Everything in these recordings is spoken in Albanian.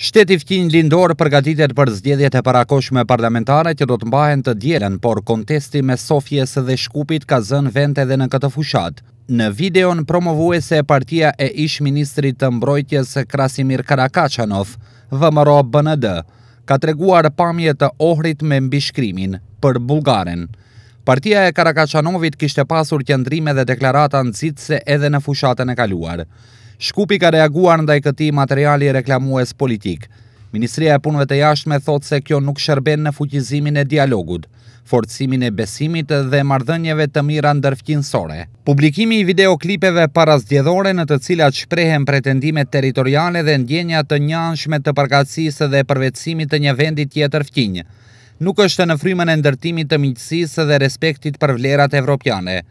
Shteti fqin lindor përgatitet për zgjedhjet e parakoshme parlamentare që do të mbahen të djelen, por kontesti me Sofjes dhe Shkupit ka zën vend edhe në këtë fushat. Në videon promovuese e partia e ish ministrit të mbrojtjes Krasimir Karakachanov, vëmëro BND, ka treguar pamje të ohrit me mbishkrimin për Bulgaren. Partia e Karakachanovit kishte pasur qëndrime dhe deklarata në zitëse edhe në fushatën e kaluarë. Shkupi ka reaguar ndaj këti materiali reklamues politik. Ministria e punve të jashtme thot se kjo nuk shërben në fuqizimin e dialogut, forcimin e besimit dhe mardhënjeve të mira ndërfqinsore. Publikimi i videoklipeve parazdjedhore në të cilat shprehen pretendimet teritoriale dhe ndjenja të njanshme të përkatsisë dhe përvecimit të një vendit tjetër fqinjë, nuk është në frymën e ndërtimit të miqësisë dhe respektit për vlerat evropiane,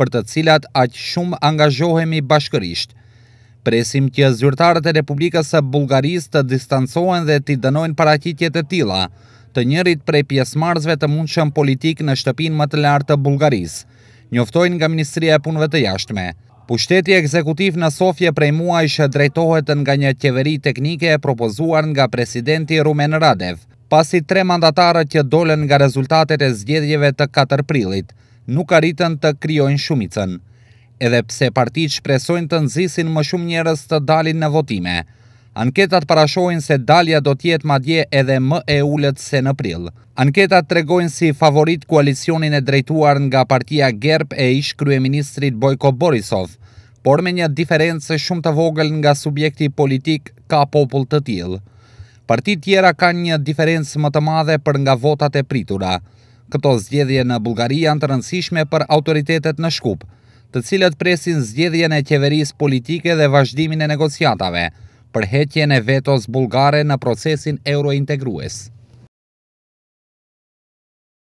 për të cilat aqë shumë angazhohemi bashkërisht. Presim që zyrtarët e Republikës së Bulgaris të distancohen dhe të dënojnë paraqitjet e tilla të njërit prej pjesëmarrësve të mundshëm politik në shtëpin më të lartë të Bulgaris, Njoftojnë nga Ministria e Punëve të Jashtme. Pushteti ekzekutiv në Sofje prej muaj shë drejtohet nga një qeveri teknike e propozuar nga presidenti Rumen Radev, pasi tre mandatarët që dolen nga rezultatet e zgjedhjeve të 4 prilit, nuk arritën të kryojnë shumicën edhe pse partit shpresojnë të nëzisin më shumë njërës të dalin në votime. Anketat parashojnë se dalja do tjetë madje edhe më e ullët se në prill. Anketat tregojnë si favorit koalicionin e drejtuar nga partia GERP e ish kryeministrit Bojko Borisov, por me një diferencë shumë të vogël nga subjekti politik ka popull të tjilë. Partit tjera ka një diferencë më të madhe për nga votat e pritura. Këto zgjedhje në Bulgaria janë të rëndësishme për autoritetet në shkupë, të cilët presin zgjedhjen e qeveris politike dhe vazhdimin e negociatave për heqjen e vetos bulgare në procesin eurointegrues.